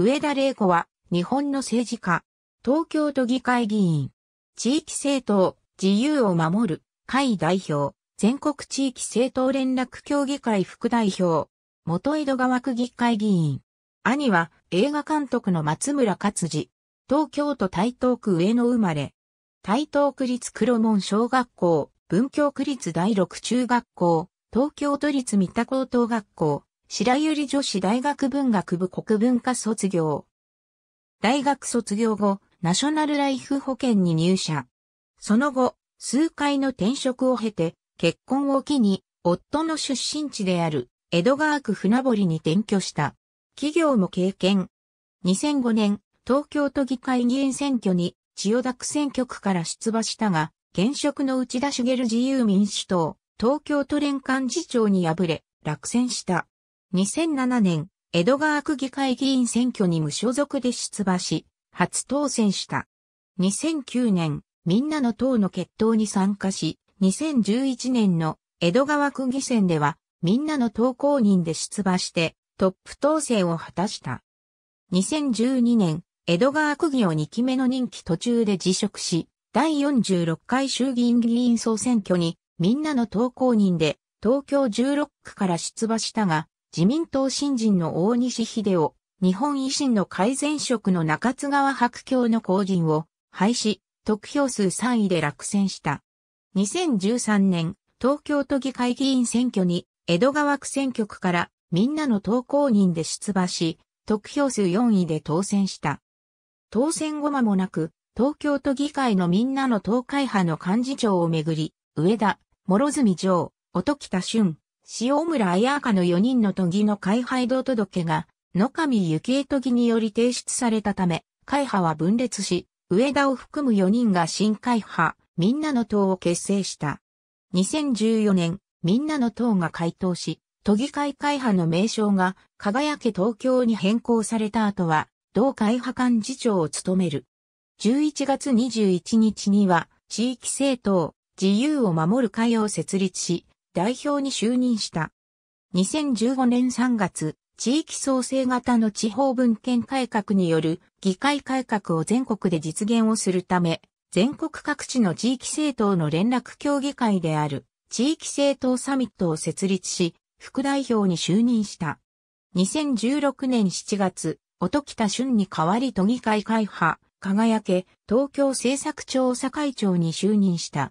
上田玲子は、日本の政治家、東京都議会議員、地域政党、自由を守る、会代表、全国地域政党連絡協議会副代表、元江戸川区議会議員。兄は映画監督の松村勝次、東京都台東区上野生まれ、台東区立黒門小学校、文京区立第六中学校、東京都立三田高等学校、白百合女子大学文学部国文科卒業。大学卒業後、ナショナルライフ保険に入社。その後、数回の転職を経て、結婚を機に、夫の出身地である、江戸川区船堀に転居した。企業も経験。2005年、東京都議会議員選挙に、千代田区選挙区から出馬したが、現職の内田茂自由民主党、東京都連幹事長に敗れ、落選した。2007年、江戸川区議会議員選挙に無所属で出馬し、初当選した。2009年、みんなの党の決闘に参加し、2011年の江戸川区議選では、みんなの党公認で出馬して、トップ当選を果たした。2012年、江戸川区議を2期目の任期途中で辞職し、第46回衆議院議員総選挙に、みんなの党公認で、東京16区から出馬したが、自民党新人の大西秀夫、日本維新の改善職の中津川白教の後陣を廃止、得票数3位で落選した。2013年、東京都議会議員選挙に、江戸川区選挙区からみんなの投稿人で出馬し、得票数4位で当選した。当選後間もなく、東京都議会のみんなの党会派の幹事長をめぐり、上田、諸住城、音北俊、塩村綾香の4人の都議の会廃道届が、野上幸恵都議により提出されたため、会派は分裂し、上田を含む4人が新会派、みんなの党を結成した。2014年、みんなの党が回答し、都議会会派の名称が輝け東京に変更された後は、同会派幹事長を務める。11月21日には、地域政党、自由を守る会を設立し、代表に就任した。2015年3月、地域創生型の地方文献改革による議会改革を全国で実現をするため、全国各地の地域政党の連絡協議会である地域政党サミットを設立し、副代表に就任した。2016年7月、音北俊に代わり都議会会派、輝け、東京政策調査会長に就任した。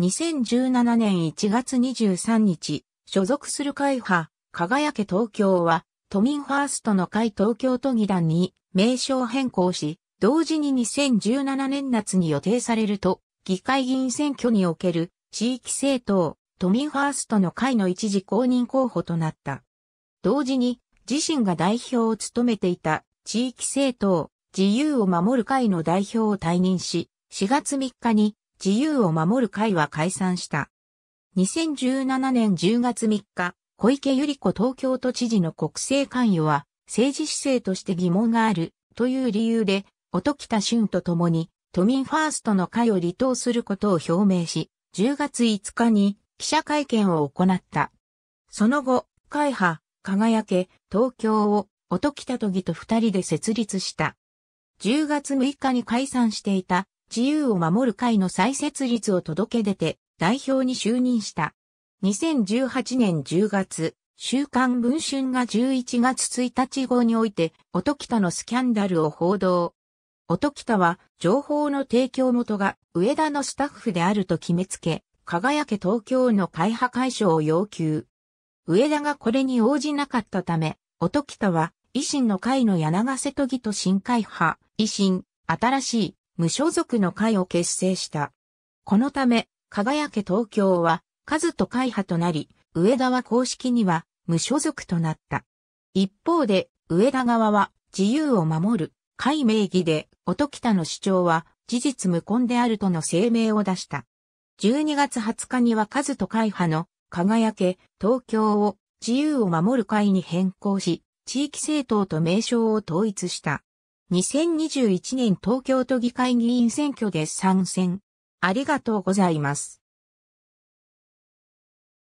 2017年1月23日、所属する会派、輝け東京は、都民ファーストの会東京都議団に名称変更し、同時に2017年夏に予定されると、議会議員選挙における地域政党、都民ファーストの会の一時公認候補となった。同時に、自身が代表を務めていた地域政党、自由を守る会の代表を退任し、4月3日に自由を守る会は解散した。2017年10月3日、小池百合子東京都知事の国政関与は政治姿勢として疑問があるという理由で、音喜多俊と共に都民ファーストの会を離党することを表明し、10月5日に記者会見を行った。その後、会派、輝け、東京を音喜多都議と二人で設立した。10月6日に解散していた自由を守る会の再設立を届け出て代表に就任した。2018年10月、週刊文春が11月1日号において、音たのスキャンダルを報道。音たは、情報の提供元が上田のスタッフであると決めつけ、輝け東京の会派解消を要求。上田がこれに応じなかったため、音たは、維新の会の柳瀬都議と新会派、維新、新しい、無所属の会を結成した。このため、輝け東京は、数と会派となり、上田は公式には無所属となった。一方で、上田側は自由を守る会名義で、音北の主張は事実無根であるとの声明を出した。12月20日には数と会派の輝け東京を自由を守る会に変更し、地域政党と名称を統一した。2021年東京都議会議員選挙で参戦。ありがとうございます。